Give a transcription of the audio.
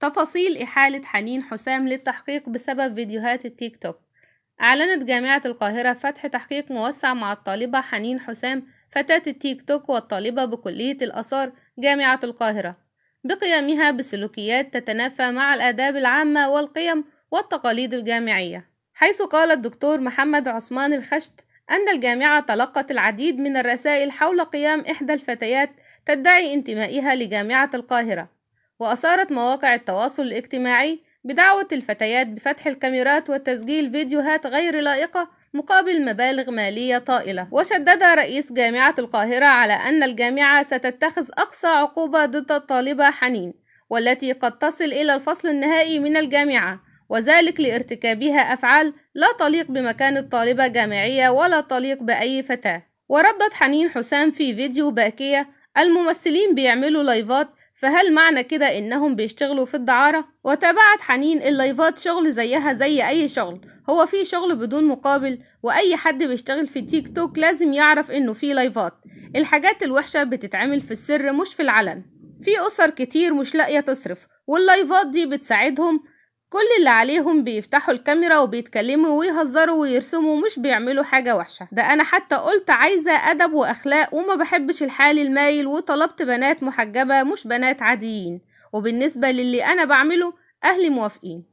تفاصيل إحالة حنين حسام للتحقيق بسبب فيديوهات التيك توك أعلنت جامعة القاهرة فتح تحقيق موسع مع الطالبة حنين حسام فتاة التيك توك والطالبة بكلية الآثار جامعة القاهرة بقيامها بسلوكيات تتنافى مع الآداب العامة والقيم والتقاليد الجامعية حيث قال الدكتور محمد عثمان الخشت أن الجامعة تلقت العديد من الرسائل حول قيام إحدى الفتيات تدعي انتمائها لجامعة القاهرة وأثارت مواقع التواصل الاجتماعي بدعوة الفتيات بفتح الكاميرات وتسجيل فيديوهات غير لائقة مقابل مبالغ مالية طائلة وشدد رئيس جامعة القاهرة على أن الجامعة ستتخذ أقصى عقوبة ضد الطالبة حنين والتي قد تصل إلى الفصل النهائي من الجامعة وذلك لارتكابها أفعال لا تليق بمكانة طالبة جامعية ولا تليق بأي فتاة وردت حنين حسام في فيديو باكية الممثلين بيعملوا لايفات فهل معنى كده إنهم بيشتغلوا في الدعارة؟ وتابعت حنين اللايفات شغل زيها زي أي شغل هو في شغل بدون مقابل وأي حد بيشتغل في تيك توك لازم يعرف إنه في لايفات الحاجات الوحشة بتتعمل في السر مش في العلن في أسر كتير مش لاقية تصرف واللايفات دي بتساعدهم كل اللي عليهم بيفتحوا الكاميرا وبيتكلموا ويهزروا ويرسموا مش بيعملوا حاجة وحشة ده أنا حتى قلت عايزة أدب وأخلاق وما بحبش الحال المايل وطلبت بنات محجبة مش بنات عاديين وبالنسبة للي أنا بعمله أهلي موافقين